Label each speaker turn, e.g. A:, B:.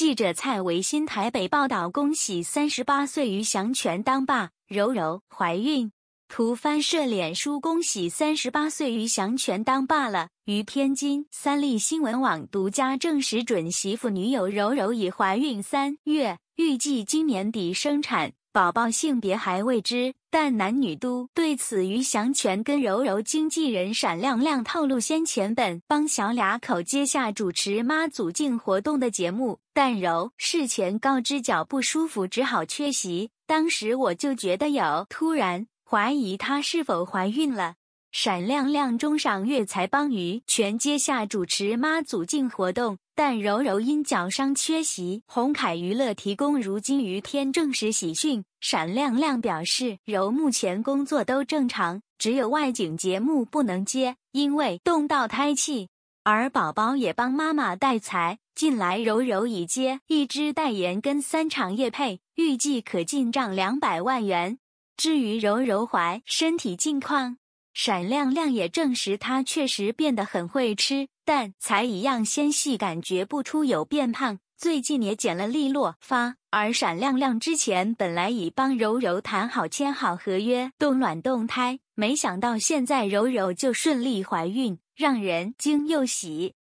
A: 记者蔡维新台北报道：恭喜三十八岁于祥全当爸，柔柔怀孕。图翻摄脸书。恭喜三十八岁于祥全当爸了。于天津三立新闻网独家证实，准媳妇女友柔柔已怀孕三月，预计今年底生产。宝宝性别还未知，但男女都对此于祥全跟柔柔经纪人闪亮亮透露，先前本帮小俩口接下主持妈祖敬活动的节目，但柔事前告知脚不舒服，只好缺席。当时我就觉得有突然怀疑她是否怀孕了。闪亮亮中赏月才帮于全接下主持妈祖进活动，但柔柔因脚伤缺席。红凯娱乐提供如今于天正式喜讯，闪亮亮表示柔目前工作都正常，只有外景节目不能接，因为动到胎气。而宝宝也帮妈妈带财，近来柔柔已接一支代言跟三场夜配，预计可进账两百万元。至于柔柔怀身体近况。闪亮亮也证实他确实变得很会吃，但才一样纤细，感觉不出有变胖。最近也减了利落发。而闪亮亮之前本来已帮柔柔谈好签好合约，冻卵冻胎，没想到现在柔柔就顺利怀孕，让人惊又喜。